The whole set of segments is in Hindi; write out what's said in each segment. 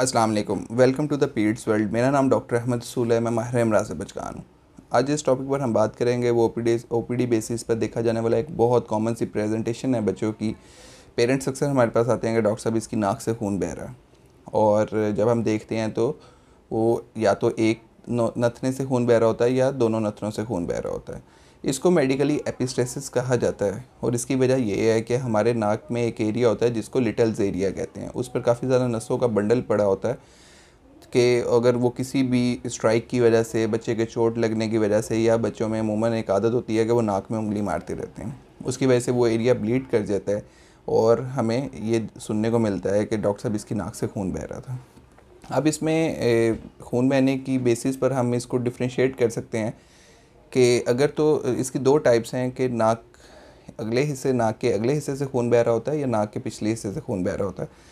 अस्सलाम वालेकुम welcome to the peds world मेरा नाम डॉक्टर अहमद सूल है मैं माहिर इमरा से बचकान हूँ आज इस टॉपिक पर हम बात करेंगे वो ओ पी डी बेसिस पर देखा जाने वाला एक बहुत कॉमन सी प्रेजेंटेशन है बच्चों की पेरेंट्स अक्सर हमारे पास आते हैं कि डॉक्टर साहब इसकी नाक से खून बह रहा है और जब हम देखते हैं तो वो या तो एक नथने से खून बह रहा होता है या दोनों नथनों से खून बह रहा होता है इसको मेडिकली एपिस्टेसिस कहा जाता है और इसकी वजह यह है कि हमारे नाक में एक एरिया होता है जिसको लिटल्स एरिया कहते हैं उस पर काफ़ी ज़्यादा नसों का बंडल पड़ा होता है कि अगर वो किसी भी स्ट्राइक की वजह से बच्चे के चोट लगने की वजह से या बच्चों में अमूमन एक आदत होती है कि वो नाक में उंगली मारते रहते हैं उसकी वजह से वो एरिया ब्लीड कर जाता है और हमें ये सुनने को मिलता है कि डॉक्टर साहब इसकी नाक से खून बह रहा था अब इसमें खून बहने की बेसिस पर हम इसको डिफ्रेंशिएट कर सकते हैं कि अगर तो इसकी दो टाइप्स हैं कि नाक अगले हिस्से नाक के अगले हिस्से से खून बह रहा होता है या नाक के पिछले हिस्से से खून बह रहा होता है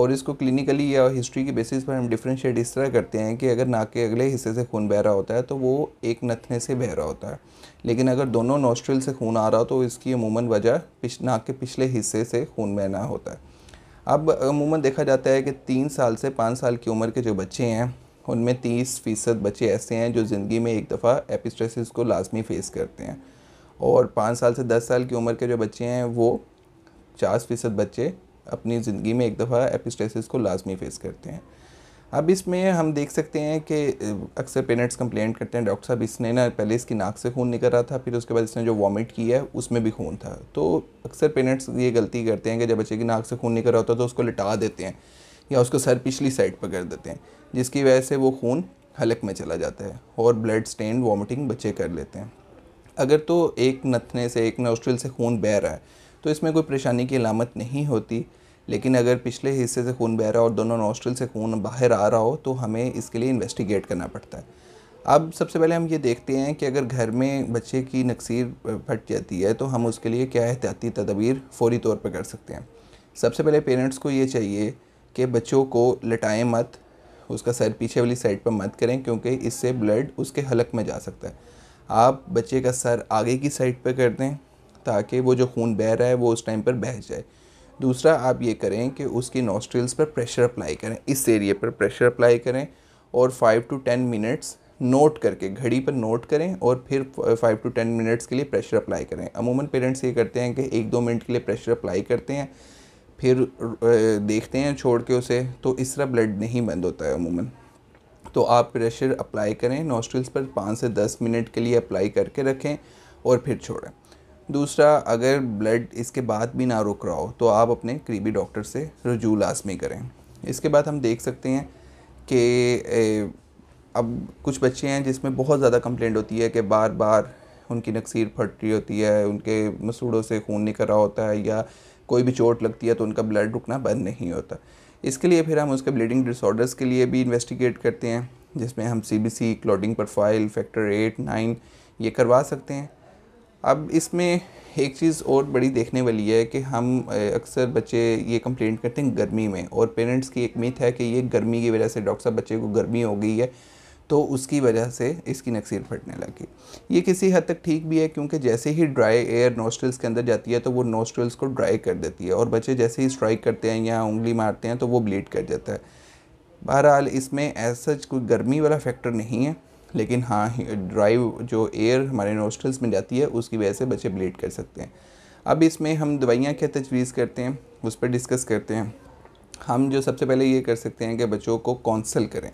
और इसको क्लिनिकली या हिस्ट्री के बेसिस पर हम डिफ्रेंशिएट इस तरह करते हैं कि अगर नाक के अगले हिस्से से खून बह रहा होता है तो वो एक नथने से बह रहा होता है लेकिन अगर दोनों नोस्ट्रिल से खून आ रहा हो तो इसकी अमूमन वजह नाक के पिछले हिस्से से खून बहना होता है अब अमूमन देखा जाता है कि तीन साल से पाँच साल की उम्र के जो बच्चे हैं उनमें तीस फ़ीसद बच्चे ऐसे हैं जो ज़िंदगी में एक दफ़ा एपिस्ट्रेसिस को लाजमी फ़ेस करते हैं और पाँच साल से दस साल की उम्र के जो बच्चे हैं वो पचास फ़ीसद बच्चे अपनी ज़िंदगी में एक दफ़ा एपिस्ट्रेसिस को लाजमी फेस करते हैं अब इसमें हम देख सकते हैं कि अक्सर पेरेंट्स कंप्लेंट करते हैं डॉक्टर साहब इसने ना पहले इसकी नाक से खून निकल रहा था फिर उसके बाद इसने जो वॉमिट किया है उसमें भी खून था तो अक्सर पेरेंट्स ये गलती करते हैं कि जब बच्चे की नाक से खून निकल रहा होता है तो उसको लिटा देते हैं या उसको सर पिछली साइड पर कर देते हैं जिसकी वजह से वो खून हलक में चला जाता है और ब्लड स्टेन वॉमिटिंग बच्चे कर लेते हैं अगर तो एक नथने से एक नोस्ट्रल से खून बह रहा है तो इसमें कोई परेशानी की अलामत नहीं होती लेकिन अगर पिछले हिस्से से खून बह रहा हो और दोनों नोस्ट्रल से खून बाहर आ रहा हो तो हमें इसके लिए इन्वेस्टिगेट करना पड़ता है अब सबसे पहले हम ये देखते हैं कि अगर घर में बच्चे की नक्सीर फट जाती है तो हम उसके लिए क्या एहतियाती तदबीर फ़ौरी तौर पर कर सकते हैं सबसे पहले पेरेंट्स को ये चाहिए कि बच्चों को लटाएं मत उसका सर पीछे वाली साइड पर मत करें क्योंकि इससे ब्लड उसके हलक में जा सकता है आप बच्चे का सर आगे की साइड पर कर दें ताकि वो जो खून बह रहा है वो उस टाइम पर बह जाए दूसरा आप ये करें कि उसकी नोस्ट्रिल्स पर प्रेशर अप्लाई करें इस एरिए पर प्रेशर अप्लाई करें और five to ten minutes note करके घड़ी पर नोट करें और फिर फाइव टू टेन मिनट्स के लिए प्रेशर अप्लाई करें अमूमन पेरेंट्स ये करते हैं कि एक दो मिनट के लिए प्रेशर अप्लाई करते हैं फिर देखते हैं छोड़ के उसे तो इस तरह ब्लड नहीं बंद होता है अमूमन तो आप प्रेशर अप्लाई करें नोस्ट्रल्स पर पाँच से दस मिनट के लिए अप्लाई करके रखें और फिर छोड़ें दूसरा अगर ब्लड इसके बाद भी ना रुक रहा हो तो आप अपने करीबी डॉक्टर से रजू लाजमी करें इसके बाद हम देख सकते हैं कि अब कुछ बच्चे हैं जिसमें बहुत ज़्यादा कंप्लेंट होती है कि बार बार उनकी नक्सीर फट रही होती है उनके मसूड़ों से खून निकल रहा होता है या कोई भी चोट लगती है तो उनका ब्लड रुकना बंद नहीं होता इसके लिए फिर हम उसके ब्लीडिंग डिसऑर्डर्स के लिए भी इन्वेस्टिगेट करते हैं जिसमें हम C B C clotting profile factor eight nine ये करवा सकते हैं अब इसमें एक चीज़ और बड़ी देखने वाली है कि हम अक्सर बच्चे ये कंप्लेंट करते हैं गर्मी में और पेरेंट्स की एक मिथ है कि ये गर्मी की वजह से डॉक्टर साहब बच्चे को गर्मी हो गई है तो उसकी वजह से इसकी नक्सीर फटने लगी ये किसी हद तक ठीक भी है क्योंकि जैसे ही ड्राई एयर नोस्ट्रल्स के अंदर जाती है तो वो नोस्ट्रल्स को ड्राई कर देती है और बच्चे जैसे ही स्ट्राइक करते हैं या उंगली मारते हैं तो वो ब्लीड कर जाता है बहरहाल इसमें ऐसा कोई गर्मी वाला फैक्टर नहीं है लेकिन हाँ ड्राई जो एयर हमारे नोस्ट्रल्स में जाती है उसकी वजह से बच्चे ब्लीड कर सकते हैं अब इसमें हम दवाइयाँ क्या तजवीज़ करते हैं उस पर डिस्कस करते हैं हम जो सबसे पहले ये कर सकते हैं कि बच्चों को कौंसल करें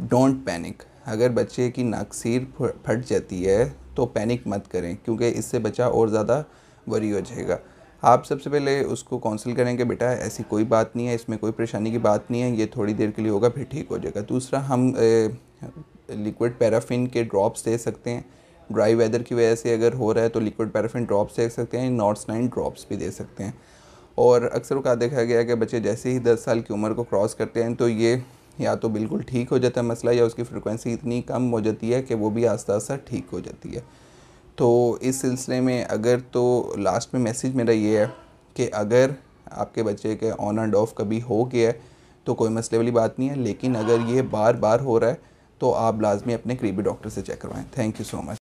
डोंट पैनिक अगर बच्चे की सिर फट जाती है तो पैनिक मत करें क्योंकि इससे बच्चा और ज़्यादा वरी हो जाएगा आप सबसे पहले उसको काउंसिल करेंगे बेटा ऐसी कोई बात नहीं है इसमें कोई परेशानी की बात नहीं है ये थोड़ी देर के लिए होगा फिर ठीक हो जाएगा दूसरा हम लिक्विड पैराफिन के ड्रॉप्स दे सकते हैं ड्राई वेदर की वजह से अगर हो रहा है तो लिक्विड पैराफिन ड्रॉप्स दे सकते हैं नॉर्थ नाइन ड्रॉप्स भी दे सकते हैं और अक्सर का देखा गया कि बच्चे जैसे ही दस साल की उम्र को क्रॉस करते हैं तो ये या तो बिल्कुल ठीक हो जाता है मसला या उसकी फ्रिक्वेंसी इतनी कम हो जाती है कि वो भी आस्ता आस्ता ठीक हो जाती है तो इस सिलसिले में अगर तो लास्ट में मैसेज मेरा ये है कि अगर आपके बच्चे के ऑन एंड ऑफ कभी हो गया है तो कोई मसले वाली बात नहीं है लेकिन अगर ये बार बार हो रहा है तो आप लाजमी अपने करीबी डॉक्टर से चेक करवाएँ थैंक यू सो मच